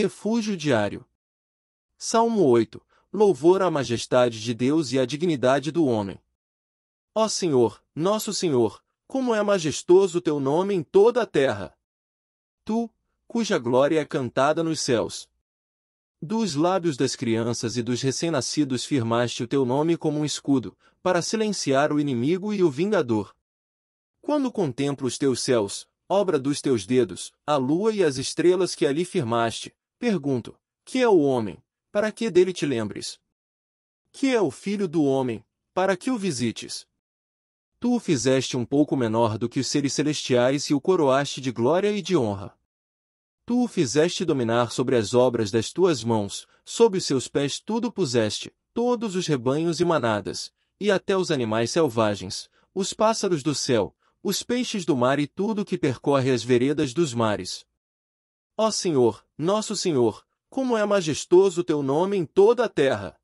refúgio diário. Salmo 8. Louvor à majestade de Deus e à dignidade do homem. Ó Senhor, nosso Senhor, como é majestoso teu nome em toda a terra! Tu, cuja glória é cantada nos céus. Dos lábios das crianças e dos recém-nascidos firmaste o teu nome como um escudo, para silenciar o inimigo e o vingador. Quando contemplo os teus céus, obra dos teus dedos, a lua e as estrelas que ali firmaste, Pergunto: que é o homem, para que dele te lembres? Que é o filho do homem, para que o visites? Tu o fizeste um pouco menor do que os seres celestiais e o coroaste de glória e de honra. Tu o fizeste dominar sobre as obras das tuas mãos, sob os seus pés tudo puseste, todos os rebanhos e manadas, e até os animais selvagens, os pássaros do céu, os peixes do mar e tudo que percorre as veredas dos mares. Ó Senhor, nosso Senhor, como é majestoso teu nome em toda a terra!